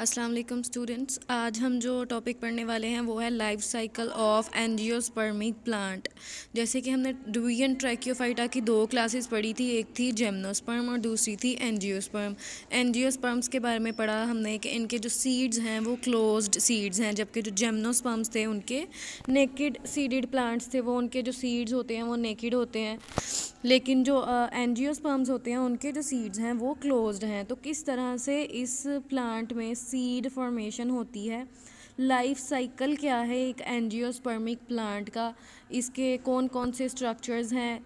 Aslam students आज हम जो टॉपिक पढ़ने वाले हैं वो है life cycle of angiospermic plant जैसे कि हमने डिवीजन ट्रैक्योफाइटा की दो क्लासेस पढ़ी थी एक थी जेमनोस्पर्म और दूसरी थी एनजियोस्पर्म एनजियोस्पर्म्स के बारे में पढ़ा हमने कि इनके जो सीड्स हैं वो क्लोज्ड सीड्स हैं जबकि जो जेमनोस्पर्म्स थे उनके नेकड सीडेड प्लांट्स थे वो उनके जो सीड्स होते हैं वो नेकड होते हैं लेकिन जो एनजियोस्पर्म्स होते हैं उनके जो सीड्स हैं वो क्लोज्ड हैं तो किस तरह से इस प्लांट में सीड फॉर्मेशन होती है लाइफ साइकिल क्या है एक एनजियोस्पर्मिक प्लांट का इसके कौन कौन से स्ट्रक्चर्स हैं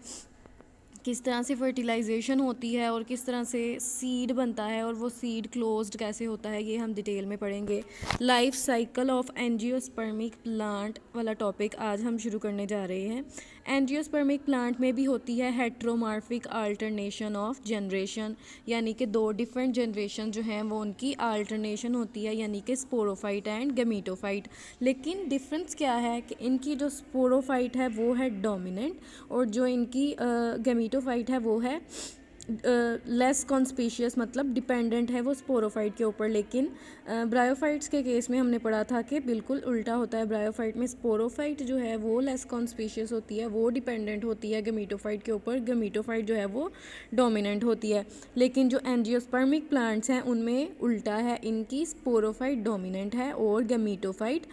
किस तरह से फर्टिलाइजेशन होती है और किस तरह से सीड बनता है और वो सीड क्लोज्ड कैसे होता है ये हम डिटेल में पढ़ेंगे life cycle of angiospermic plant वाला टॉपिक आज हम शुरू करने जा रहे हैं एंजियोस्पर्मिक प्लांट में भी होती है हेट्रोमार्फिक आल्टरनेशन ऑफ जनरेशन यानी कि दो डिफरेंट जनरेशन जो हैं वो उनकी आल्टरनेशन होती है यानी कि स्पोरोफाइट एंड गमीटोफाइट लेकिन डिफरेंस क्या है कि इनकी जो स्पोरोफाइट है वो है डोमिनेंट और जो इनकी गमीटोफाइट है वो है लेस कॉन्स्पेशियस मतलब डिपेंडेंट है वो स्पोरोफाइट के ऊपर लेकिन ब्रायोफाइट्स के केस में हमने पढ़ा था कि बिल्कुल उल्टा होता है ब्रायोफाइट में स्पोरोफाइट जो है वो लेस कॉन्स्पेशियस होती है वो डिपेंडेंट होती है गमीटोफाइट के ऊपर गमीटोफाइट जो है वो डोमिनेंट होती है लेकिन जो एनजियोस्पर्मिक प्लांट्स हैं उनमें उल्टा है इनकी स्पोरोफाइट डोमिनेंट है और गमीटोफाइट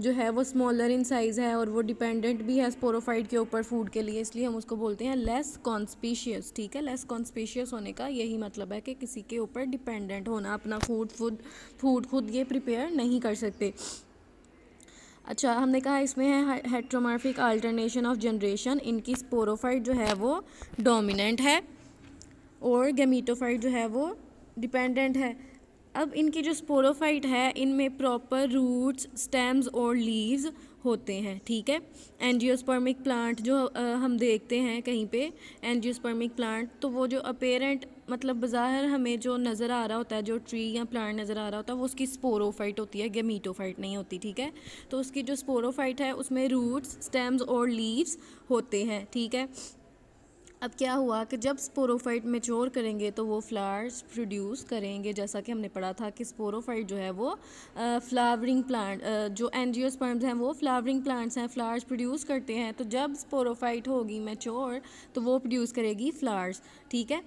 जो है वो स्मॉलर इन साइज़ है और वो डिपेंडेंट भी है स्पोरोफाइट के ऊपर फूड के लिए इसलिए हम उसको बोलते हैं लेस कॉन्सपीशियस ठीक है लेस कॉन्सपीशियस होने का यही मतलब है कि किसी के ऊपर डिपेंडेंट होना अपना फूड फूड फूड खुद ये प्रिपेयर नहीं कर सकते अच्छा हमने कहा इसमें है हेट्रोमार्फिक अल्टरनेशन ऑफ जनरेशन इनकी स्पोरोफाइट जो है वो डोमिनेंट है और गेमीटोफाइट जो है वो डिपेंडेंट है अब इनकी जो स्पोरोफाइट है इनमें प्रॉपर रूट्स स्टेम्स और लीव्स होते हैं ठीक है एनजियोस्पर्मिक प्लांट जो हम देखते हैं कहीं पे एनजियोस्पर्मिक प्लांट तो वो जो अपेरेंट मतलब बाहर हमें जो नज़र आ रहा होता है जो ट्री या प्लांट नज़र आ रहा होता है वो उसकी स्पोरोफाइट होती है गेमीटोफाइट नहीं होती ठीक है तो उसकी जो स्पोरोफाइट है उसमें रूट्स स्टेम्स और लीव्स होते हैं ठीक है अब क्या हुआ कि जब स्पोरोफाइट मेच्योर करेंगे तो वो फ्लावर्स प्रोड्यूस करेंगे जैसा कि हमने पढ़ा था कि स्पोरोफाइट जो है वो फ्लावरिंग प्लांट जो एनजियोस्पर्म्स हैं वो फ्लावरिंग प्लांट्स हैं फ्लावर्स प्रोड्यूस करते हैं तो जब स्पोरोफाइट होगी मेच्योर तो वो प्रोड्यूस करेगी फ्लावर्स ठीक है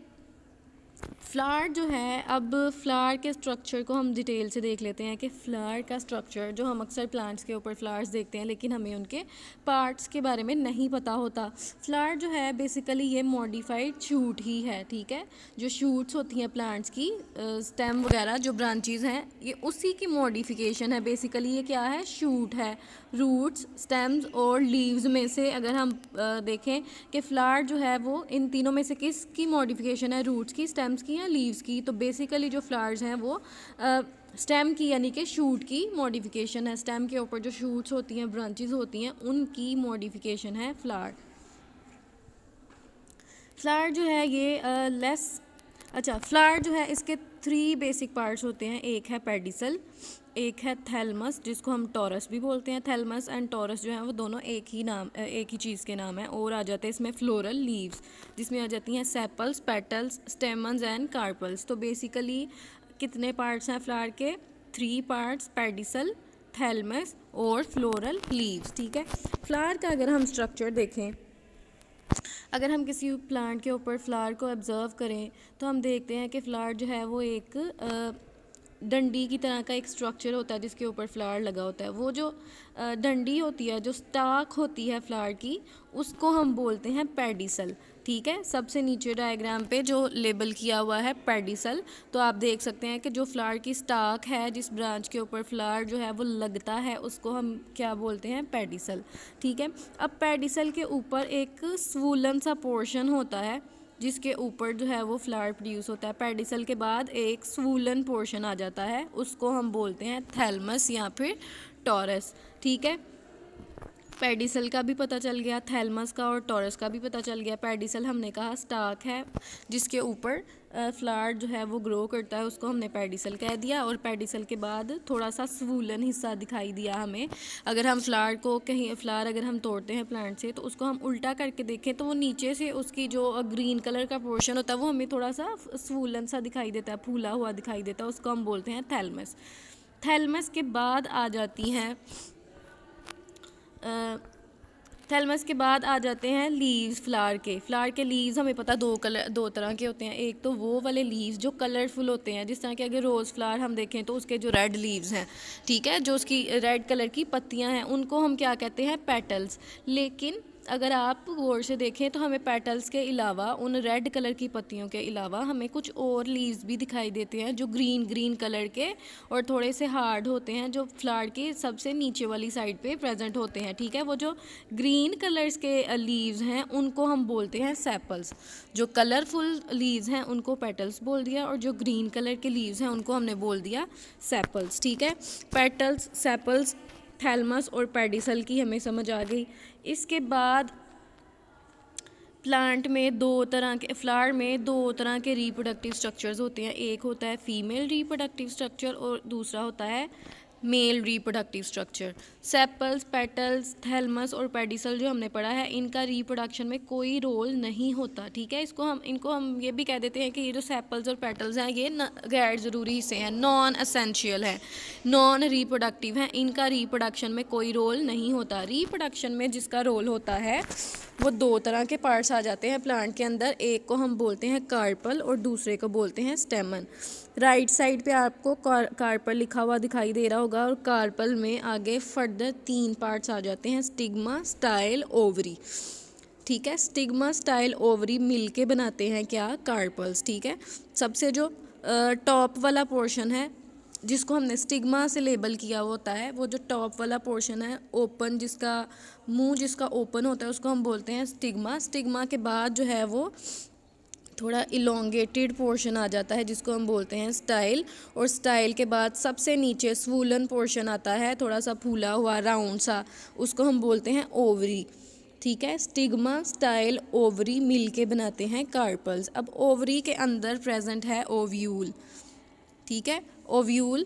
फ्लावर जो है अब फ्लावर के स्ट्रक्चर को हम डिटेल से देख लेते हैं कि फ्लावर का स्ट्रक्चर जो हम अक्सर प्लांट्स के ऊपर फ्लावर्स देखते हैं लेकिन हमें उनके पार्ट्स के बारे में नहीं पता होता फ्लावर जो है बेसिकली ये मॉडिफाइड शूट ही है ठीक है जो शूट्स होती हैं प्लांट्स की स्टेम वगैरह जो ब्रांचेज हैं ये उसी की मॉडिफिकेशन है बेसिकली ये क्या है शूट है रूट्स स्टेम्स और लीव्स में से अगर हम देखें कि फ्लावर जो है वो इन तीनों में से किस की मॉडिफिकेशन है रूट्स की स्टेम स्टेम्स की या लीव्स की तो बेसिकली जो फ्लावर्स हैं वो स्टेम की यानी कि शूट की मॉडिफिकेशन है स्टेम के ऊपर जो शूट्स होती हैं ब्रांचेस होती हैं उनकी मॉडिफिकेशन है फ्लावर फ्लावर जो है ये लेस अच्छा फ्लावर जो है इसके थ्री बेसिक पार्ट्स होते हैं एक है पेडिसल एक है थैलमस जिसको हम टॉरस भी बोलते हैं थैलमस एंड टॉरस जो है वो दोनों एक ही नाम एक ही चीज़ के नाम है और आ जाते हैं इसमें फ्लोरल लीव्स जिसमें आ जाती हैं sepals petals stamens and carpels तो बेसिकली कितने पार्ट्स हैं फ्लावर के थ्री पार्ट्स पेडिसल थैलमस और फ्लोरल लीव्स ठीक है फ्लावर का अगर हम स्ट्रक्चर देखें अगर हम किसी प्लांट के ऊपर फ्लावर को ऑब्ज़र्व करें तो हम देखते हैं कि फ्लावर जो है वो एक डंडी की तरह का एक स्ट्रक्चर होता है जिसके ऊपर फ्लावर लगा होता है वो जो डंडी होती है जो स्टाक होती है फ्लावर की उसको हम बोलते हैं पेडिसल ठीक है सबसे नीचे डायग्राम पे जो लेबल किया हुआ है पेडिसल तो आप देख सकते हैं कि जो फ्लावर की स्टाक है जिस ब्रांच के ऊपर फ्लावर जो है वो लगता है उसको हम क्या बोलते हैं पेडिसल ठीक है अब पेडिसल के ऊपर एक स्वूलन सा पोर्शन होता है जिसके ऊपर जो है वो फ्लावर प्रोड्यूस होता है पेडिसल के बाद एक स्वूलन पोर्शन आ जाता है उसको हम बोलते हैं थैलमस या फिर टॉरस ठीक है पेडिसल का भी पता चल गया थैलमस का और टॉरस का भी पता चल गया पेडिसल हमने कहा स्टाक है जिसके ऊपर फ्लावर जो है वो ग्रो करता है उसको हमने पेडिसल कह दिया और पेडिसल के बाद थोड़ा सा स्वूलन हिस्सा दिखाई दिया हमें अगर हम फ्लावर को कहीं फ्लावर अगर हम तोड़ते हैं प्लांट से तो उसको हम उल्टा करके देखें तो वो नीचे से उसकी जो ग्रीन कलर का पोर्शन होता है वो हमें थोड़ा सा स्वूलन सा दिखाई देता है फूला हुआ दिखाई देता है उसको हम बोलते हैं थैलमस थैलमस के बाद आ जाती हैं थैलमस के बाद आ जाते हैं लीव्स फ्लावर के फ्लावर के लीव्स हमें पता दो कलर दो तरह के होते हैं एक तो वो वाले लीव्स जो कलरफुल होते हैं जिस तरह के अगर रोज़ फ्लावर हम देखें तो उसके जो रेड लीव्स हैं ठीक है जो उसकी रेड कलर की पत्तियां हैं उनको हम क्या कहते हैं पेटल्स लेकिन अगर आप गौर से देखें तो हमें पेटल्स के अलावा उन रेड कलर की पत्तियों के अलावा हमें कुछ और लीव्स भी दिखाई देते हैं जो ग्रीन ग्रीन कलर के और थोड़े से हार्ड होते हैं जो फ्लावर के सबसे नीचे वाली साइड पे प्रेजेंट होते हैं ठीक है वो जो ग्रीन कलर्स के लीव्स हैं उनको हम बोलते हैं सेपल्स जो कलरफुल लीव्स हैं उनको पेटल्स बोल दिया और जो ग्रीन कलर के लीव्स हैं उनको हमने बोल दिया सेपल्स ठीक है पेटल्स सेपल्स थैलमस और पेडिसल की हमें समझ आ गई इसके बाद प्लांट में दो तरह के फ्लावर में दो तरह के रिप्रोडक्टिव स्ट्रक्चर्स होते हैं एक होता है फीमेल रिप्रोडक्टिव स्ट्रक्चर और दूसरा होता है male reproductive structure sepals petals thalamus और पेडिसल जो हमने पढ़ा है इनका रिप्रोडक्शन में कोई रोल नहीं होता ठीक है इसको हम इनको हम ये भी कह देते हैं कि ये जो सेपल्स और पेटल्स हैं ये गैर ज़रूरी हिस्से हैं नॉन असेंशियल है नॉन रिप्रोडक्टिव हैं इनका रिप्रोडक्शन में कोई रोल नहीं होता रिप्रोडक्शन में जिसका रोल होता है वो दो तरह के पार्ट्स आ जाते हैं प्लांट के अंदर एक को हम बोलते हैं कार्पल और दूसरे को बोलते हैं स्टेमन राइट साइड पे आपको कार, कार्पल लिखा हुआ दिखाई दे रहा होगा और कार्पल में आगे फर्दर तीन पार्ट्स आ जाते हैं स्टिग्मा स्टाइल ओवरी ठीक है स्टिग्मा स्टाइल ओवरी मिल के बनाते हैं क्या कार्पल्स ठीक है सबसे जो टॉप वाला पोर्शन है जिसको हमने स्टिग्मा से लेबल किया होता है वो जो टॉप वाला पोर्शन है ओपन जिसका मुंह जिसका ओपन होता है उसको हम बोलते हैं स्टिग्मा स्टिग्मा के बाद जो है वो थोड़ा इलोंगेटेड पोर्शन आ जाता है जिसको हम बोलते हैं स्टाइल और स्टाइल के बाद सबसे नीचे स्वूलन पोर्शन आता है थोड़ा सा फूला हुआ राउंड सा उसको हम बोलते हैं ओवरी ठीक है स्टिग्मा स्टाइल ओवरी मिल के बनाते हैं कार्पल्स अब ओवरी के अंदर प्रेजेंट है ओव्यूल ठीक है ओव्यूल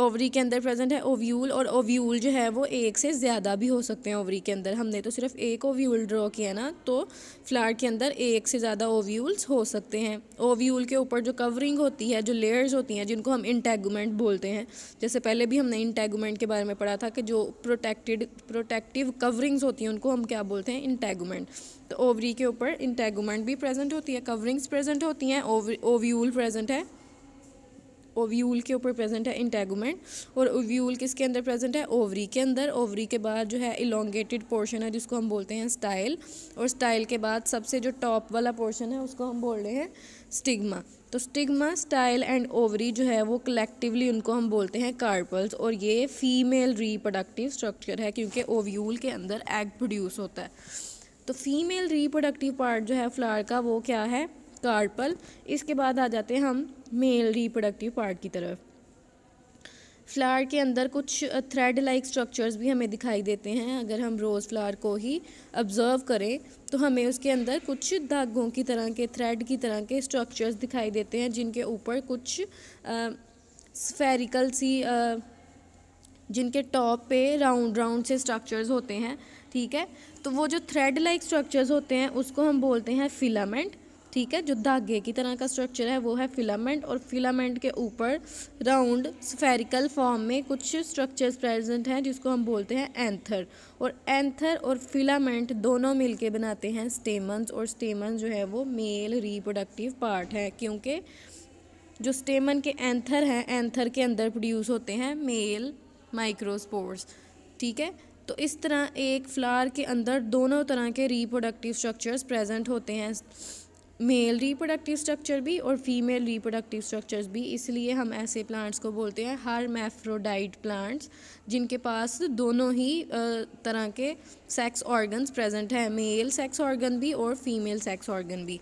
ओवरी के अंदर प्रेजेंट है ओव्यूल और ओव्यूल जो है वो एक से ज़्यादा भी हो सकते हैं ओवरी के अंदर हमने तो सिर्फ एक ओव्यूल ड्रॉ किया ना तो फ्लावर के अंदर एक से ज़्यादा ओव्यूल्स हो सकते हैं ओव्यूल के ऊपर जो कवरिंग होती है जो लेयर्स होती हैं जिनको हम इंटेगूमेंट बोलते हैं जैसे पहले भी हमने इंटेगूमेंट के बारे में पढ़ा था कि जो प्रोटेक्टेड प्रोटेक्टिव कवरिंग्स होती हैं उनको हम क्या बोलते हैं इंटेगूमेंट तो ओवरी के ऊपर इंटेगूमेंट भी प्रेजेंट होती है कवरिंग्स प्रेजेंट होती हैं ओव्यूल प्रेजेंट है ओव्यूल के ऊपर प्रेजेंट है इंटेगोमेंट और ओव्यूल किसके अंदर प्रेजेंट है ओवरी के अंदर ओवरी के बाद जो है इलोंगेटेड पोर्शन है जिसको हम बोलते हैं स्टाइल और स्टाइल के बाद सबसे जो टॉप वाला पोर्शन है उसको हम बोल रहे हैं स्टिग्मा तो स्टिग्मा स्टाइल एंड ओवरी जो है वो कलेक्टिवली उनको हम बोलते हैं कार्पल्स और ये फीमेल रिप्रोडक्टिव स्ट्रक्चर है क्योंकि ओव्यूल के अंदर एग प्रोड्यूस होता है तो फीमेल रिप्रोडक्टिव पार्ट जो है फ्लावर का वो क्या है कार्पल इसके बाद आ जाते हैं हम मेल रिप्रोडक्टिव पार्ट की तरफ फ्लावर के अंदर कुछ थ्रेड लाइक स्ट्रक्चर्स भी हमें दिखाई देते हैं अगर हम रोज़ फ्लावर को ही ऑब्ज़र्व करें तो हमें उसके अंदर कुछ धागों की तरह के थ्रेड की तरह के स्ट्रक्चर्स दिखाई देते हैं जिनके ऊपर कुछ स्फेरिकल सी आ, जिनके टॉप पे राउंड राउंड से स्ट्रक्चर्स होते हैं ठीक है तो वो जो थ्रेड लाइक स्ट्रक्चर्स होते हैं उसको हम बोलते हैं फिलामेंट ठीक है जो धागे की तरह का स्ट्रक्चर है वो है फिलामेंट और फिलामेंट के ऊपर राउंड स्फेरिकल फॉर्म में कुछ स्ट्रक्चर्स प्रेजेंट हैं जिसको हम बोलते हैं एंथर और एंथर और फिलामेंट दोनों मिलके बनाते हैं स्टेमन्स और स्टेमन जो है वो मेल रिप्रोडक्टिव पार्ट है क्योंकि जो स्टेमन के एंथर हैं एंथर के अंदर प्रोड्यूस होते हैं मेल माइक्रोस्पोर्स ठीक है तो इस तरह एक फ्लावर के अंदर दोनों तरह के रिप्रोडक्टिव स्ट्रक्चर्स प्रेजेंट होते हैं मेल रिप्रोडक्टिव स्ट्रक्चर भी और फीमेल रिप्रोडक्टिव स्ट्रक्चर्स भी इसलिए हम ऐसे प्लांट्स को बोलते हैं हर मैफ्रोडाइट प्लांट्स जिनके पास दोनों ही तरह के सेक्स ऑर्गन्स प्रेजेंट हैं मेल सेक्स ऑर्गन भी और फीमेल सेक्स ऑर्गन भी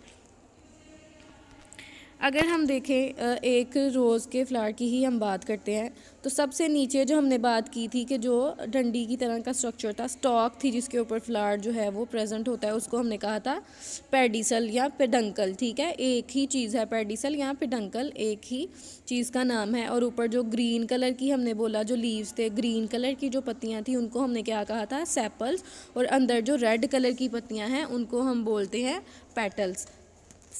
अगर हम देखें एक रोज़ के फ्लावर की ही हम बात करते हैं तो सबसे नीचे जो हमने बात की थी कि जो डंडी की तरह का स्ट्रक्चर था स्टॉक थी जिसके ऊपर फ्लावर जो है वो प्रेजेंट होता है उसको हमने कहा था पेडिसल या पेडंकल ठीक है एक ही चीज़ है पेडिसल या पेडंकल एक ही चीज़ का नाम है और ऊपर जो ग्रीन कलर की हमने बोला जो लीव्स थे ग्रीन कलर की जो पत्तियाँ थी उनको हमने क्या कहा था सेपल्स और अंदर जो रेड कलर की पत्तियाँ हैं उनको हम बोलते हैं पेटल्स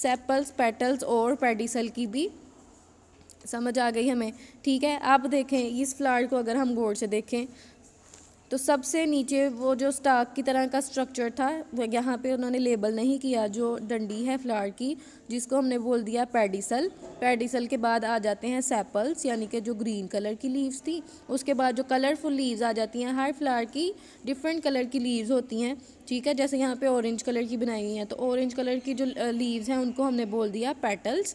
सेपल्स पेटल्स और पेडिसल की भी समझ आ गई हमें ठीक है आप देखें इस फ्लावर को अगर हम गौर से देखें तो सबसे नीचे वो जो स्टाक की तरह का स्ट्रक्चर था यहाँ पे उन्होंने लेबल नहीं किया जो डंडी है फ्लावर की जिसको हमने बोल दिया पेडिसल पेडिसल के बाद आ जाते हैं सेपल्स यानी कि जो ग्रीन कलर की लीव्स थी उसके बाद जो कलरफुल लीव्स आ जाती हैं हर फ्लावर की डिफरेंट कलर की लीव्स होती हैं ठीक है जैसे यहाँ पर ऑरेंज कलर की बनाई हुई हैं तो ऑरेंज कलर की जो लीव्स हैं उनको हमने बोल दिया पेटल्स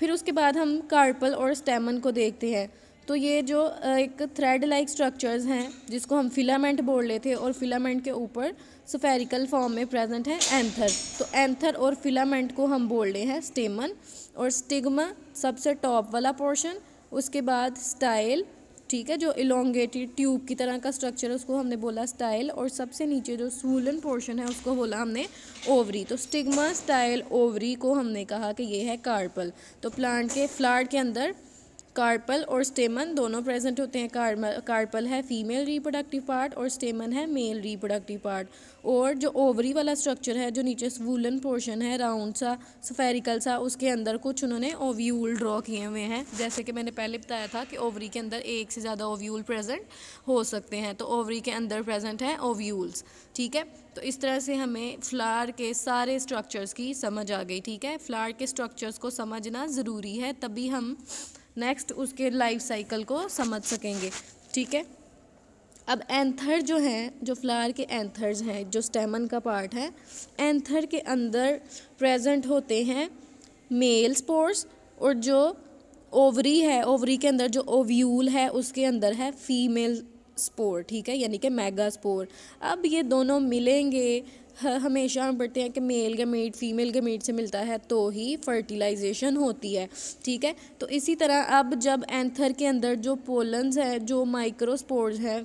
फिर उसके बाद हम कार्पल और स्टेमन को देखते हैं तो ये जो एक थ्रेड लाइक स्ट्रक्चर्स हैं जिसको हम फिलामेंट बोल रहे थे और फिलामेंट के ऊपर सफेरिकल फॉर्म में प्रेजेंट है एंथर तो एंथर और फिलामेंट को हम बोल रहे हैं स्टेमन और स्टिग्मा सबसे टॉप वाला पोर्शन उसके बाद स्टाइल ठीक है जो इलोंगेटेड ट्यूब की तरह का स्ट्रक्चर है उसको हमने बोला स्टाइल और सबसे नीचे जो सूलन पोर्शन है उसको बोला हमने ओवरी तो स्टिग्मा स्टाइल ओवरी को हमने कहा कि ये है कार्पल तो प्लांट के फ्लाट के अंदर कार्पल और स्टेमन दोनों प्रेजेंट होते हैं कार्पल है फीमेल रिप्रोडक्टिव पार्ट और स्टेमन है मेल रिप्रोडक्टिव पार्ट और जो ओवरी वाला स्ट्रक्चर है जो नीचे स्वूलन पोर्शन है राउंड सा सफेरिकल सा उसके अंदर कुछ उन्होंने ओव्यूल ड्रॉ किए हुए हैं जैसे कि मैंने पहले बताया था कि ओवरी के अंदर एक से ज़्यादा ओव्यूल प्रेजेंट हो सकते हैं तो ओवरी के अंदर प्रेजेंट है ओव्यूल्स ठीक है तो इस तरह से हमें फ्लार के सारे स्ट्रक्चर्स की समझ आ गई ठीक है फ्लार के स्ट्रक्चर्स को समझना ज़रूरी है तभी हम नेक्स्ट उसके लाइफ साइकिल को समझ सकेंगे ठीक है अब एंथर जो हैं जो फ्लावर के एंथर्स हैं जो स्टेमन का पार्ट है एंथर के अंदर प्रेजेंट होते हैं मेल स्पोर्स और जो ओवरी है ओवरी के अंदर जो ओव्यूल है उसके अंदर है फीमेल स्पोर ठीक है यानी कि मेगा स्पोर अब ये दोनों मिलेंगे हमेशा हम पढ़ते हैं कि मेल गमेट फीमेल गमेट से मिलता है तो ही फर्टिलाइजेशन होती है ठीक है तो इसी तरह अब जब एंथर के अंदर जो पोलन्स हैं जो माइक्रोस्पोर्स हैं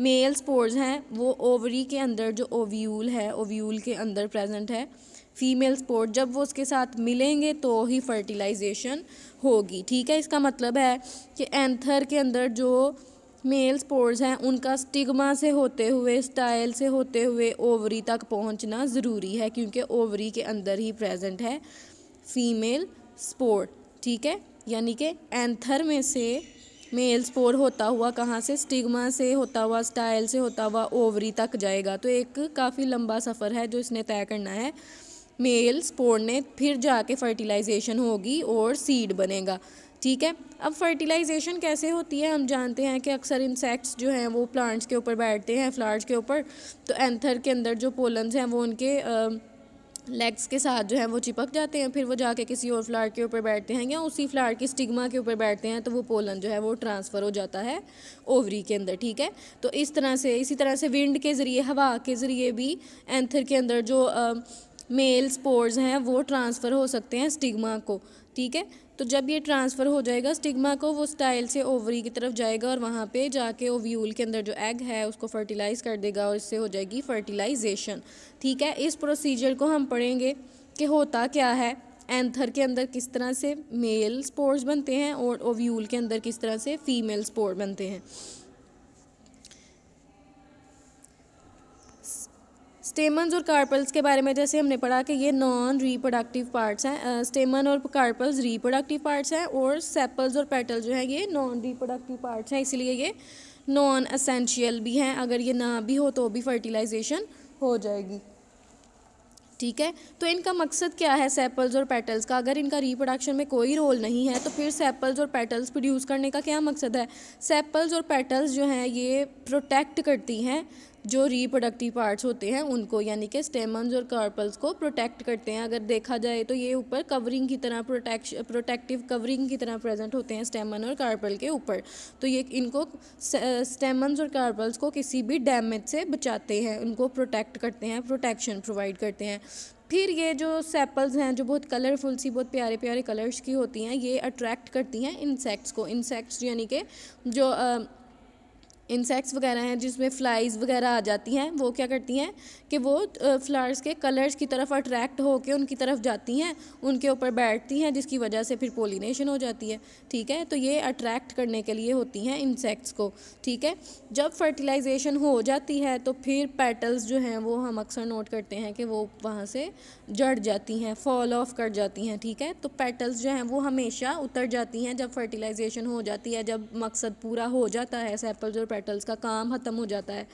मेल स्पोर्स हैं वो ओवरी के अंदर जो ओव्यूल है ओव्यूल के अंदर प्रेजेंट है फीमेल स्पोर्ट जब वो उसके साथ मिलेंगे तो ही फर्टिलाइजेशन होगी ठीक है इसका मतलब है कि एंथर के अंदर जो मेल स्पोर्स हैं उनका स्टिग्मा से होते हुए स्टाइल से होते हुए ओवरी तक पहुंचना ज़रूरी है क्योंकि ओवरी के अंदर ही प्रेजेंट है फीमेल स्पोर ठीक है यानी कि एंथर में से मेल स्पोर होता हुआ कहाँ से स्टिग्मा से होता हुआ स्टाइल से होता हुआ ओवरी तक जाएगा तो एक काफ़ी लंबा सफ़र है जो इसने तय करना है मेल स्पोर ने फिर जाके फर्टिलाइजेशन होगी और सीड बनेगा ठीक है अब फर्टिलाइजेशन कैसे होती है हम जानते हैं कि अक्सर इंसेक्ट्स जो हैं वो प्लांट्स के ऊपर बैठते हैं फ्लावर्स के ऊपर तो एंथर के अंदर जो पोलन्स हैं वो उनके लेग्स के साथ जो है वो चिपक जाते हैं फिर वो जाके किसी और फ्लावर के ऊपर बैठते हैं या उसी फ्लावर के स्टिग्मा के ऊपर बैठते हैं तो वो पोलन जो है वो ट्रांसफ़र हो जाता है ओवरी के अंदर ठीक है तो इस तरह से इसी तरह से विंड के ज़रिए हवा के ज़रिए भी एंथर के अंदर जो मेल स्पोर्स हैं वो ट्रांसफ़र हो सकते हैं स्टिग्मा को ठीक है तो जब ये ट्रांसफ़र हो जाएगा स्टिग्मा को वो स्टाइल से ओवरी की तरफ जाएगा और वहाँ पे जाके ओव्यूल के अंदर जो एग है उसको फर्टिलाइज़ कर देगा और इससे हो जाएगी फर्टिलाइजेशन ठीक है इस प्रोसीजर को हम पढ़ेंगे कि होता क्या है एंथर के अंदर किस तरह से मेल स्पोर्ट्स बनते हैं और ओव्यूल के अंदर किस तरह से फ़ीमेल स्पोर्ट बनते हैं स्टेमन्स और कार्पल्स के बारे में जैसे हमने पढ़ा कि ये नॉन रिप्रोडक्टिव पार्ट्स हैं स्टेमन और कार्पल्स रिप्रोडक्टिव पार्ट्स हैं और सेपल्स और पेटल जो हैं ये नॉन रिप्रोडक्टिव पार्ट्स हैं इसलिए ये नॉन असेंशियल भी हैं अगर ये ना भी हो तो भी फर्टिलाइजेशन हो जाएगी ठीक है तो इनका मकसद क्या है सेपल्स और पेटल्स का अगर इनका रिप्रोडक्शन में कोई रोल नहीं है तो फिर सेपल्स और पेटल्स प्रोड्यूस करने का क्या मकसद है सेपल्स और पेटल्स जो हैं ये प्रोटेक्ट करती हैं जो रिप्रोडक्टिव पार्ट्स होते हैं उनको यानी कि स्टेमन्स और कार्पल्स को प्रोटेक्ट करते हैं अगर देखा जाए तो ये ऊपर कवरिंग की तरह प्रोटेक्श प्रोटेक्टिव कवरिंग की तरह प्रेजेंट होते हैं स्टेमन और कार्पल के ऊपर तो ये इनको स्टेमन्स और कार्पल्स को किसी भी डैमेज से बचाते हैं उनको प्रोटेक्ट करते हैं प्रोटेक्शन प्रोवाइड करते हैं फिर ये जो सेपल्स हैं जो बहुत कलरफुल सी बहुत प्यारे प्यारे कलर्स की होती हैं ये अट्रैक्ट करती हैं इंसेक्ट्स को इंसेक्ट्स यानी कि जो आ, इंसेक्ट्स वगैरह हैं जिसमें फ्लाइज़ वगैरह आ जाती हैं वो क्या करती हैं कि वो फ्लावर्स के कलर्स की तरफ अट्रैक्ट होकर उनकी तरफ जाती हैं उनके ऊपर बैठती हैं जिसकी वजह से फिर पोलिनेशन हो जाती है ठीक है तो ये अट्रैक्ट करने के लिए होती हैं इंसेक्ट्स को ठीक है जब फर्टिलाइजेशन हो जाती है तो फिर पेटल्स जो हैं वो हम अक्सर नोट करते हैं कि वो वहाँ से जड़ जाती हैं फॉल ऑफ कर जाती हैं ठीक है तो पेटल्स जो हैं वो हमेशा उतर जाती हैं जब फर्टिलाइजेशन हो जाती है जब मकसद पूरा हो जाता है सैपल्स और पेटल्स का काम ख़त्म हो जाता है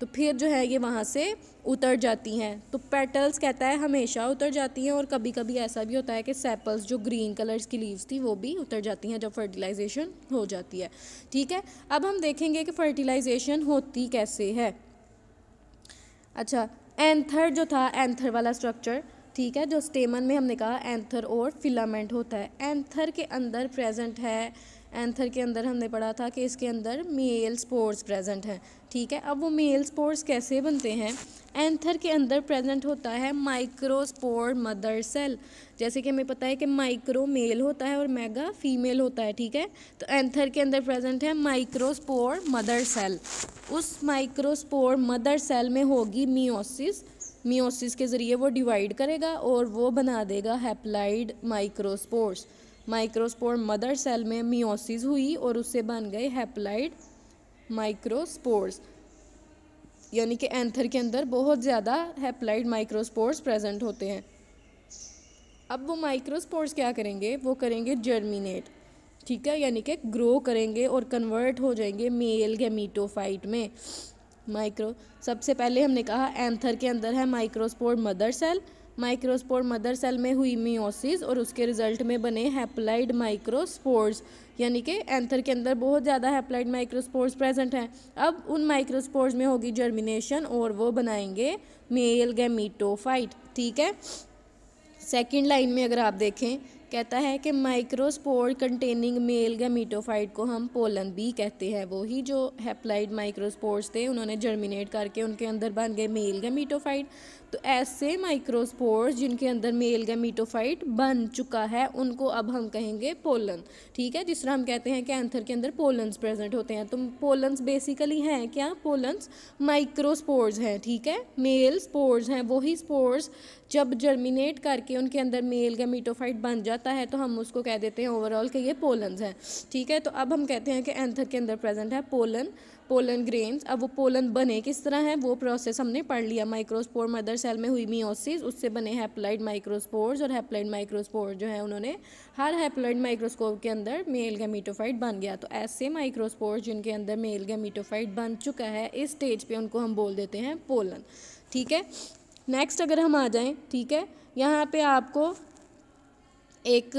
तो फिर जो है ये वहाँ से उतर जाती हैं तो पेटल्स कहता है हमेशा उतर जाती हैं और कभी कभी ऐसा भी होता है कि सेपल्स जो ग्रीन कलर्स की लीव्स थी वो भी उतर जाती हैं जब फर्टिलाइजेशन हो जाती है ठीक है अब हम देखेंगे कि फर्टिलाइजेशन होती कैसे है अच्छा एंथर जो था एंथर वाला स्ट्रक्चर ठीक है जो स्टेमन में हमने कहा एंथर और फिलामेंट होता है एंथर के अंदर प्रेजेंट है एंथर के अंदर हमने पढ़ा था कि इसके अंदर मेल स्पोर्स प्रेजेंट हैं ठीक है अब वो मेल स्पोर्स कैसे बनते हैं एंथर के अंदर प्रेजेंट होता है माइक्रोस्पोर मदर सेल जैसे कि हमें पता है कि माइक्रो मेल होता है और मेगा फीमेल होता है ठीक है तो एंथर के अंदर प्रेजेंट है माइक्रोस्पोर मदर सेल उस माइक्रोस्पोर मदर सेल में होगी मियोसिस मियोसिस के ज़रिए वो डिवाइड करेगा और वो बना देगा haploid microspores microspore mother cell में मियोसिस हुई और उससे बन गए हैप्लाइड माइक्रोस्पोर्स यानी कि एंथर के अंदर बहुत ज़्यादा हैप्लाइड माइक्रोस्पोर्स प्रेजेंट होते हैं अब वो माइक्रोस्पोर्स क्या करेंगे वो करेंगे जर्मिनेट ठीक है यानी कि ग्रो करेंगे और कन्वर्ट हो जाएंगे मेल गैमीटोफाइट में माइक्रो सबसे पहले हमने कहा एंथर के अंदर है microspore mother cell microspore mother cell में हुई मियोसिस और उसके रिजल्ट में बने हैप्लाइड माइक्रोस्पोर्स यानी कि एंथर के अंदर बहुत ज़्यादा हैप्लाइड माइक्रोस्पोर्स प्रेजेंट हैं अब उन माइक्रोस्पोर्स में होगी जर्मिनेशन और वो बनाएंगे मेल गैमीटोफाइट ठीक है सेकेंड लाइन में अगर आप देखें कहता है कि माइक्रोस्पोर कंटेनिंग मेल गैमीटोफाइट को हम पोलन भी कहते हैं वही जो हैप्लाइड माइक्रोस्पोर्स थे उन्होंने जर्मिनेट करके उनके अंदर बन गए मेल गैमीटोफाइट तो ऐसे माइक्रोस्पोर्स जिनके अंदर मेल गैमीटोफाइट बन चुका है उनको अब हम कहेंगे पोलन ठीक है जिस तरह हम कहते हैं कि एंथर के अंदर पोलन्स प्रेजेंट होते हैं तो पोलन्स बेसिकली हैं क्या पोलन्स माइक्रोस्पोर्स हैं ठीक है मेल स्पोर्स हैं वही स्पोर्स जब जर्मिनेट करके उनके अंदर मेल गैमीटोफाइट बन जाता है तो हम उसको कह देते हैं ओवरऑल कि ये पोलन्स हैं ठीक है तो अब हम कहते हैं कि एंथर के अंदर प्रेजेंट है पोलन पोलन ग्रेन्स अब वो पोलन बने किस तरह हैं वो प्रोसेस हमने पढ़ लिया माइक्रोस्पोर मदर सेल में हुई मियोसिस उससे बने हैप्लाइड माइक्रोस्पोर्स और हैप्लाइड माइक्रोस्पोर जो है उन्होंने हर हैप्लाइड माइक्रोस्कोप के अंदर मेल गैमीटोफाइट बन गया तो ऐसे माइक्रोस्पोर जिनके अंदर मेल गैमीटोफाइट बन चुका है इस स्टेज पर उनको हम बोल देते हैं पोलन ठीक है नेक्स्ट अगर हम आ जाएँ ठीक है यहाँ पर आपको एक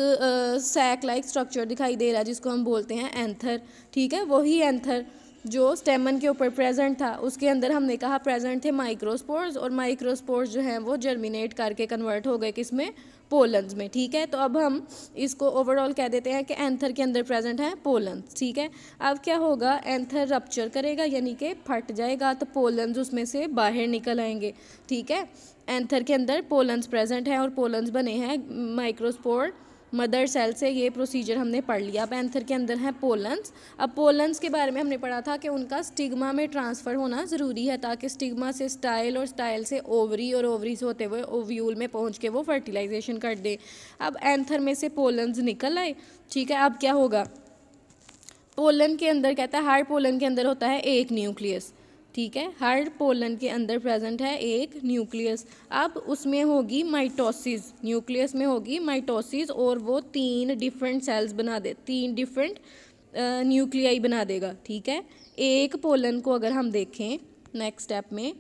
सैक लाइक स्ट्रक्चर दिखाई दे रहा है जिसको हम बोलते हैं एंथर ठीक है वही एंथर जो स्टेमन के ऊपर प्रेजेंट था उसके अंदर हमने कहा प्रेजेंट थे माइक्रोस्पोर्स और माइक्रोस्पोर्स जो हैं वो जर्मिनेट करके कन्वर्ट हो गए किसमें पोलन्स में ठीक है तो अब हम इसको ओवरऑल कह देते हैं कि एंथर के अंदर प्रेजेंट है पोलन्स ठीक है अब क्या होगा एंथर रप्चर करेगा यानी कि फट जाएगा तो पोलन्स उसमें से बाहर निकल आएंगे ठीक है एंथर के अंदर पोलन्स प्रेजेंट हैं और पोलन्स बने हैं माइक्रोस्पोर मदर सेल से ये प्रोसीजर हमने पढ़ लिया अब एंथर के अंदर है पोलन्स अब पोलन्स के बारे में हमने पढ़ा था कि उनका स्टिग्मा में ट्रांसफ़र होना ज़रूरी है ताकि स्टिग्मा से स्टाइल और स्टाइल से ओवरी और ओवरी से होते हुए ओव्यूल में पहुंच के वो फर्टिलाइजेशन कर दे अब एंथर में से पोलन्स निकल आए ठीक है अब क्या होगा पोलन के अंदर कहता है हर पोलन के अंदर होता है एक न्यूक्लियस ठीक है हर पोलन के अंदर प्रेजेंट है एक न्यूक्लियस अब उसमें होगी माइटोसिस न्यूक्लियस में होगी माइटोसिस और वो तीन डिफरेंट सेल्स बना दे तीन डिफरेंट न्यूक्लियाई बना देगा ठीक है एक पोलन को अगर हम देखें नेक्स्ट स्टेप में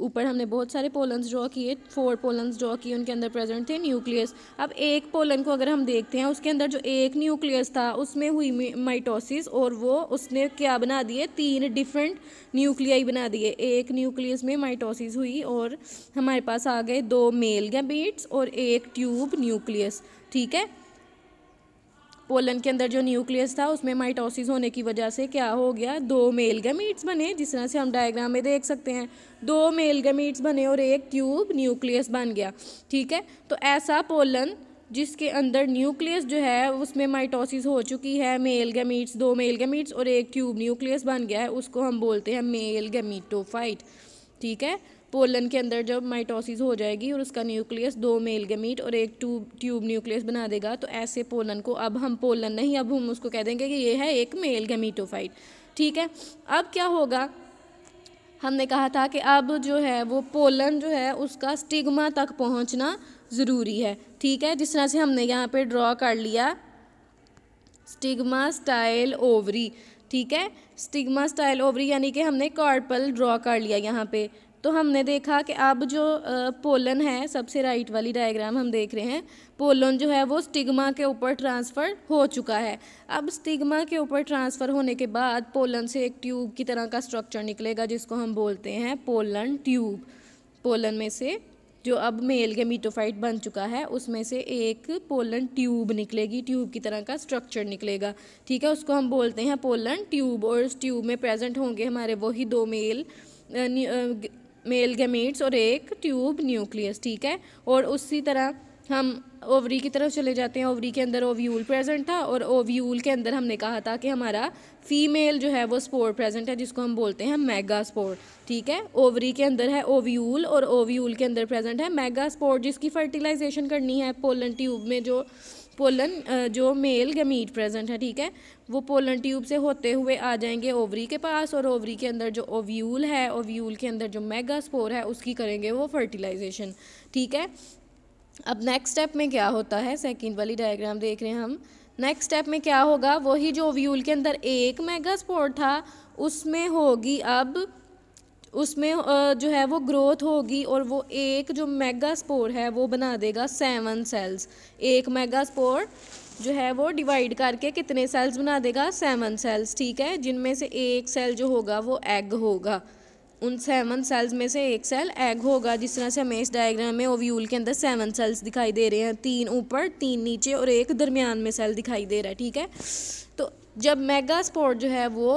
ऊपर हमने बहुत सारे पोलन्स ड्रॉ किए फोर पोलन्स ड्रॉ किए उनके अंदर प्रेजेंट थे न्यूक्लियस अब एक पोलन को अगर हम देखते हैं उसके अंदर जो एक न्यूक्लियस था उसमें हुई माइटोसिस और वो उसने क्या बना दिए तीन डिफरेंट न्यूक्लियाई बना दिए एक न्यूक्लियस में माइटोसिस हुई और हमारे पास आ गए दो मेल गैमेट्स और एक ट्यूब न्यूक्लियस ठीक है पोलन के अंदर जो न्यूक्लियस था उसमें माइटोसिस होने की वजह से क्या हो गया दो मेल गमीट्स बने जिस तरह से हम डायग्राम में देख सकते हैं दो मेल गमीट्स बने और एक ट्यूब न्यूक्लियस बन गया ठीक है तो ऐसा पोलन जिसके अंदर न्यूक्लियस जो है उसमें माइटोसिस हो चुकी है मेल गमीट्स दो मेल गमीट्स और एक ट्यूब न्यूक्लियस बन गया है उसको हम बोलते हैं मेल गमीटोफाइट ठीक है पोलन के अंदर जब माइटोसिस हो जाएगी और उसका न्यूक्लियस दो मेल गमीट और एक ट्यूब ट्यूब न्यूक्लियस बना देगा तो ऐसे पोलन को अब हम पोलन नहीं अब हम उसको कह देंगे कि ये है एक मेल गमीटोफाइट ठीक है अब क्या होगा हमने कहा था कि अब जो है वो पोलन जो है उसका स्टिग्मा तक पहुंचना ज़रूरी है ठीक है जिस तरह से हमने यहाँ पे ड्रॉ कर लिया स्टिग्मा स्टाइल ओवरी ठीक है स्टिग्मा स्टाइल ओवरी यानी कि हमने कॉर्पल ड्रॉ कर लिया यहाँ पे तो हमने देखा कि अब जो पोलन है सबसे राइट वाली डायग्राम हम देख रहे हैं पोलन जो है वो स्टिग्मा के ऊपर ट्रांसफ़र हो चुका है अब स्टिग्मा के ऊपर ट्रांसफ़र होने के बाद पोलन से एक ट्यूब की तरह का स्ट्रक्चर निकलेगा जिसको हम बोलते हैं पोलन ट्यूब पोलन में से जो अब मेल के मीटोफाइट बन चुका है उसमें से एक पोलन ट्यूब निकलेगी ट्यूब की तरह का स्ट्रक्चर निकलेगा ठीक है उसको हम बोलते हैं पोलन ट्यूब और उस ट्यूब में प्रेजेंट होंगे हमारे वही दो मेल मेल गैमेट्स और एक ट्यूब न्यूक्लियस ठीक है और उसी तरह हम ओवरी की तरफ चले जाते हैं ओवरी के अंदर ओव्यूल प्रेजेंट था और ओव्यूल के अंदर हमने कहा था कि हमारा फीमेल जो है वो स्पोर प्रेजेंट है जिसको हम बोलते हैं मेगा स्पोर ठीक है ओवरी के अंदर है ओव्यूल और ओव्यूल के अंदर प्रेजेंट है मेगा स्पोर जिसकी फर्टिलाइजेशन करनी है पोलन ट्यूब में जो पोलन जो मेल गमीट प्रेजेंट है ठीक है वो पोलन ट्यूब से होते हुए आ जाएंगे ओवरी के पास और ओवरी के अंदर जो ओव्यूल है ओव्यूल के अंदर जो मेगा स्पोर है उसकी करेंगे वो फर्टिलाइजेशन ठीक है अब नेक्स्ट स्टेप में क्या होता है सेकेंड वाली डायग्राम देख रहे हैं हम नेक्स्ट स्टेप में क्या होगा वही जो ओव्यूल के अंदर एक मेगा स्पोर था उसमें होगी अब उसमें जो है वो ग्रोथ होगी और वो एक जो मेगा स्पोर है वो बना देगा सेवन सेल्स एक मेगा स्पोर जो है वो डिवाइड करके कितने सेल्स बना देगा सेवन सेल्स ठीक है जिनमें से एक सेल जो होगा वो एग होगा उन सेवन सेल्स में से एक सेल एग होगा जिस तरह से हमें इस डायग्राम में ओव्यूल के अंदर सेवन सेल्स दिखाई दे रहे हैं तीन ऊपर तीन नीचे और एक दरमियान में सेल दिखाई दे रहा है ठीक है तो जब मेगा स्पोर जो है वो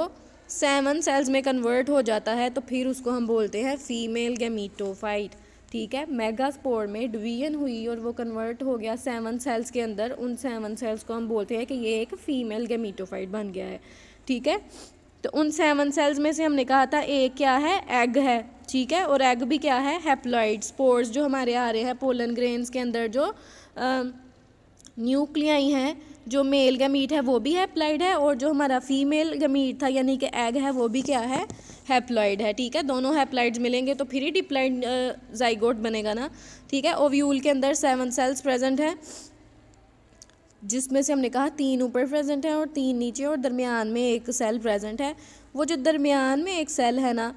सेवन सेल्स में कन्वर्ट हो जाता है तो फिर उसको हम बोलते हैं फीमेल गैमीटोफाइट ठीक है मेगास्पोर में डिवीजन हुई और वो कन्वर्ट हो गया सेवन सेल्स के अंदर उन सेवन सेल्स को हम बोलते हैं कि ये एक फीमेल गैमीटोफाइट बन गया है ठीक है तो उन सेवन सेल्स में से हमने कहा था एक क्या है एग है ठीक है और एग भी क्या है हेप्लॉइड स्पोर्स जो हमारे आ रहे हैं पोलन ग्रेन्स के अंदर जो न्यूक्लियाई हैं जो मेल गमीट है वो भी हैप्लॉइड है और जो हमारा फीमेल गमीट था यानी कि एग है वो भी क्या है हैप्लॉइड है ठीक है दोनों हैप्लॉइड्स मिलेंगे तो फिर ही डिप्लॉइड जाइगोट बनेगा ना ठीक है ओव्यूल के अंदर सेवन सेल्स प्रेजेंट है जिसमें से हमने कहा तीन ऊपर प्रेजेंट है और तीन नीचे और दरमियान में एक सेल प्रेजेंट है वो जो दरमियान में एक सेल है ना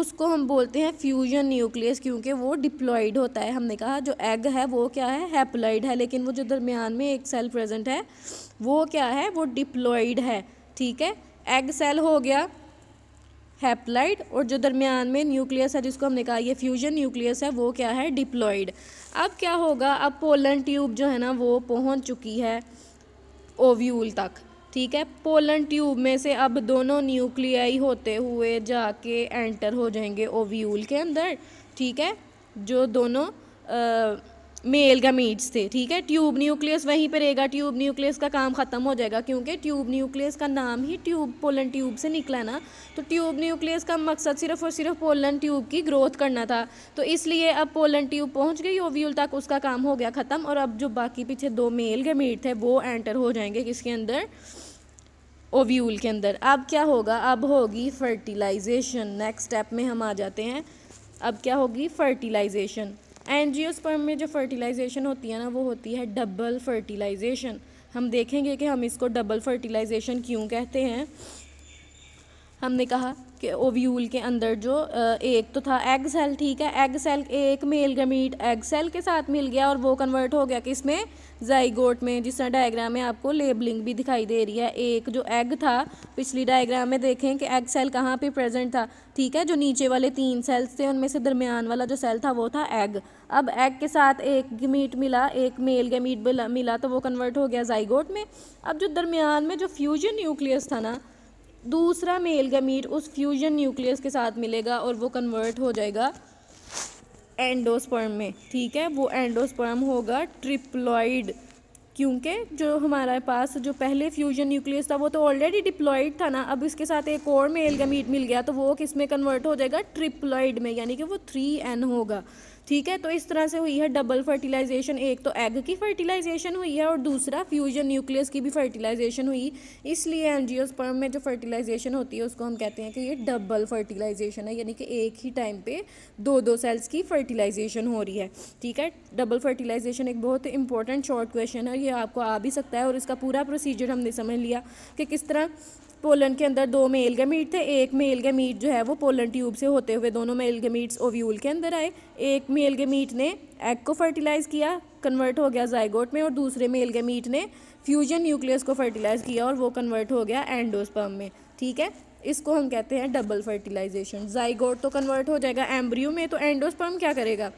उसको हम बोलते हैं फ्यूजन न्यूक्लियस क्योंकि वो डिप्लॉइड होता है हमने कहा जो एग है वो क्या है हैप्लॉइड है लेकिन वो जो दरमियान में एक सेल प्रेजेंट है वो क्या है वो डिप्लॉइड है ठीक है एग सेल हो गया हैप्लाइड और जो दरमियान में न्यूक्लियस है जिसको हमने कहा ये फ्यूजन न्यूक्लियस है वो क्या है डिप्लॉइड अब क्या होगा अब पोलन ट्यूब जो है ना वो पहुँच चुकी है ओव्यूल तक ठीक है पोलन ट्यूब में से अब दोनों न्यूक्लियाई होते हुए जाके एंटर हो जाएंगे ओव्यूल के अंदर ठीक है जो दोनों आ, मेल गमीट्स थे ठीक है ट्यूब न्यूक्लियस वहीं पर रहेगा ट्यूब न्यूक्लियस का काम ख़त्म हो जाएगा क्योंकि ट्यूब न्यूक्लियस का नाम ही ट्यूब पोलन ट्यूब से निकला ना तो ट्यूब न्यूक्लियस का मकसद सिर्फ और सिर्फ पोलन ट्यूब की ग्रोथ करना था तो इसलिए अब पोलन ट्यूब पहुँच गई ओव्यूल तक उसका काम हो गया ख़त्म और अब जो बाकी पीछे दो मेल गमीट थे वो एंटर हो जाएंगे किसके अंदर ओव्यूल के अंदर अब क्या होगा अब होगी फर्टिलाइजेशन नेक्स्ट स्टेप में हम आ जाते हैं अब क्या होगी फर्टिलाइजेशन एनजियोस्पर्म में जो फर्टिलाइजेशन होती है ना वो होती है डबल फर्टिलाइजेशन हम देखेंगे कि हम इसको डबल फर्टिलाइजेशन क्यों कहते हैं हमने कहा ओव्यूल के अंदर जो एक तो था एग सेल ठीक है एग सेल एक मेल गमीट एग सेल के साथ मिल गया और वो कन्वर्ट हो गया कि इसमें जाइगोट में जिस तरह डायग्राम में आपको लेबलिंग भी दिखाई दे रही है एक जो एग था पिछली डायग्राम में देखें कि एग सेल कहाँ पे प्रेजेंट था ठीक है जो नीचे वाले तीन सेल्स थे उनमें से दरमियान वाला जो सेल था वो था एग अब एग के साथ एक गमीट मिला एक मेल गमीट मिला तो वो कन्वर्ट हो गया जाइगोट में अब जो दरमियान में जो फ्यूजन न्यूक्लियस था ना दूसरा मेल गमीट उस फ्यूजन न्यूक्लियस के साथ मिलेगा और वो कन्वर्ट हो जाएगा एंडोस्पर्म में ठीक है वो एंडोस्पर्म होगा ट्रिप्लॉइड क्योंकि जो हमारे पास जो पहले फ्यूजन न्यूक्लियस था वो तो ऑलरेडी डिप्लॉयड था ना अब इसके साथ एक और मेल गमीट मिल गया तो वो किस में कन्वर्ट हो जाएगा ट्रिप्लॉइड में यानी कि वो थ्री एन होगा ठीक है तो इस तरह से हुई है डबल फर्टिलाइजेशन एक तो एग की फर्टिलाइजेशन हुई है और दूसरा फ्यूजन न्यूक्लियस की भी फर्टिलाइजेशन हुई इसलिए एनजियोस्पर्म में जो फर्टिलाइजेशन होती है उसको हम कहते हैं कि ये डबल फर्टिलाइजेशन है यानी कि एक ही टाइम पे दो दो सेल्स की फर्टिलाइजेशन हो रही है ठीक है डबल फर्टिलाइजेशन एक बहुत इंपॉर्टेंट शॉर्ट क्वेश्चन है ये आपको आ भी सकता है और इसका पूरा प्रोसीजर हमने समझ लिया कि किस तरह पोलन के अंदर दो मेल गमीट थे एक मेल गमीट जो है वो पोलन ट्यूब से होते हुए दोनों मेल गमीट्स ओव्यूल के अंदर आए एक मेल गमीट ने एग को फर्टिलाइज़ किया कन्वर्ट हो गया जायगोट में और दूसरे मेल गमीट ने फ्यूजन न्यूक्लियस को फर्टिलाइज़ किया और वो कन्वर्ट हो गया एंडोस्पर्म में ठीक है इसको हम कहते हैं डबल फर्टिलाइजेशन जाइगोट तो कन्वर्ट हो जाएगा एम्ब्रियो में तो एंडोस्पर्म क्या करेगा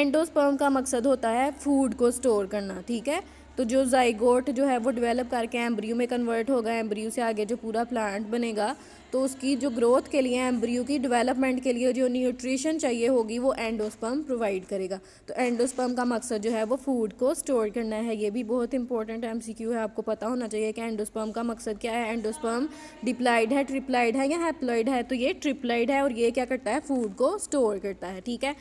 एंडोस्पर्म का मकसद होता है फूड को स्टोर करना ठीक है तो जो जाइगोट जो है वो डेवलप करके एम्ब्रियो में कन्वर्ट होगा एम्ब्रियो से आगे जो पूरा प्लांट बनेगा तो उसकी जो ग्रोथ के लिए एम्ब्रियो की डेवलपमेंट के लिए जो न्यूट्रिशन चाहिए होगी वो एंडोस्पम प्रोवाइड करेगा तो एंडोस्पर्म का मकसद जो है वो फूड को स्टोर करना है ये भी बहुत इंपॉर्टेंट एम है आपको पता होना चाहिए कि एंडोस्पर्म का मकसद क्या है एंडोस्पम डिप्लाइड है ट्रिप्लाइड है या हैप्लॉइड है तो ये ट्रिप्लाइड है और ये क्या करता है फूड को स्टोर करता है ठीक है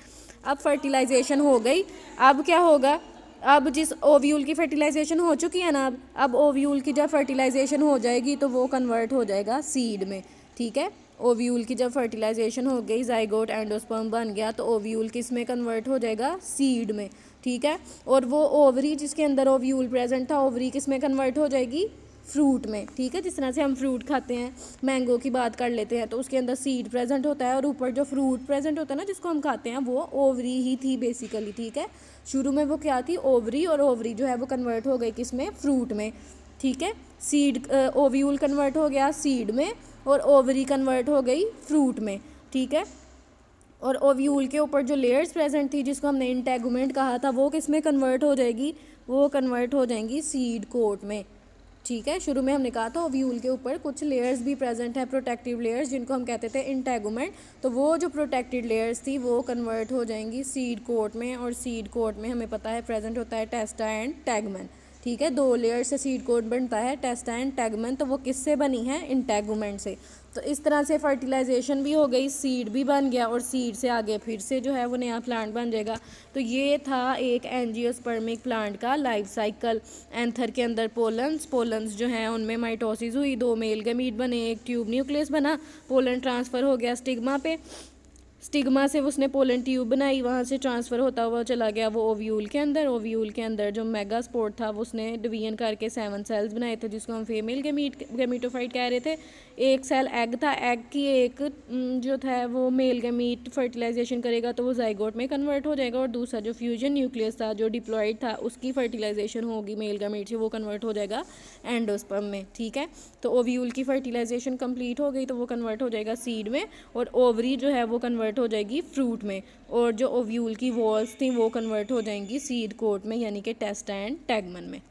अब फर्टिलाइजेशन हो गई अब क्या होगा अब जिस ओव्यूल की फर्टिलाइजेशन हो चुकी है ना अब अब ओव्यूल की जब फर्टिलाइजेशन हो जाएगी तो वो कन्वर्ट हो जाएगा सीड में ठीक है ओव्यूल की जब फर्टिलाइजेशन हो गई जाइगोट एंडोस्पर्म बन गया तो ओव्यूल किस में कन्वर्ट हो जाएगा सीड में ठीक है और वो ओवरी जिसके अंदर ओव्यूल प्रेजेंट था ओवरी किस में कन्वर्ट हो जाएगी फ्रूट में ठीक है जिस तरह से हम फ्रूट खाते हैं मैंगो की बात कर लेते हैं तो उसके अंदर सीड प्रेजेंट होता है और ऊपर जो फ्रूट प्रेजेंट होता है ना जिसको हम खाते हैं वो ओवरी ही थी बेसिकली ठीक है शुरू में वो क्या थी ओवरी और ओवरी जो है वो कन्वर्ट हो गई किस में फ्रूट में ठीक है सीड ओव्यूल कन्वर्ट हो गया सीड में और ओवरी कन्वर्ट हो गई फ्रूट में ठीक है और ओव्यूल के ऊपर जो लेयर्स प्रेजेंट थी जिसको हमने इंटेगूमेंट कहा था वो किस में कन्वर्ट हो जाएगी वो कन्वर्ट हो जाएंगी सीड कोट में ठीक है शुरू में हमने कहा था ओव्यूल के ऊपर कुछ लेयर्स भी प्रेजेंट हैं प्रोटेक्टिव लेयर्स जिनको हम कहते थे इंटेगोमेंट तो वो जो प्रोटेक्टेड लेयर्स थी वो कन्वर्ट हो जाएंगी सीड कोट में और सीड कोट में हमें पता है प्रेजेंट होता है टेस्टा एंड टैगमन ठीक है दो लेयर से सीड कोट बनता है टेस्टा एंड टैगमन तो वो किससे बनी है इंटेगोमेंट से तो इस तरह से फर्टिलाइजेशन भी हो गई सीड भी बन गया और सीड से आगे फिर से जो है वो नया प्लांट बन जाएगा तो ये था एक एनजियोस्पर्मिक प्लांट का लाइफ साइकिल एंथर के अंदर पोलन्स पोलन्स जो हैं उनमें माइटोसिस हुई दो मेल गमीट बने एक ट्यूब न्यूक्लियस बना पोलन ट्रांसफ़र हो गया स्टिग्मा पे स्टिग्मा से उसने पोलन ट्यूब बनाई वहाँ से ट्रांसफ़र होता हुआ चला गया वो ओव्यूल के अंदर ओव्यूल के अंदर जो मेगा स्पोर्ट था वो उसने डिवीजन करके सेवन सेल्स बनाए थे जिसको हम फीमेल गेमीट गेमीटोफाइट कह रहे थे एक सेल एग था एग की एक जो था वो मेल गेमीट फर्टिलाइजेशन करेगा तो वो जाइगोट में कन्वर्ट हो जाएगा और दूसरा जो फ्यूजन न्यूक्लियस था जो डिप्लॉयड था उसकी फर्टिलाइजेशन होगी मेल गेमीट से वो कन्वर्ट हो जाएगा एंडोस्पर्म में ठीक है तो ओव्यूल की फर्टिलाइजेशन कम्प्लीट हो गई तो वो कन्वर्ट हो जाएगा सीड में और ओवरी जो है वो कन्वर्ट कन्वर्ट हो जाएगी फ्रूट में और जो ओव्यूल की वॉल्स थी वो कन्वर्ट हो जाएंगी सीड कोट में यानी कि टेस्ट एंड टैगमन में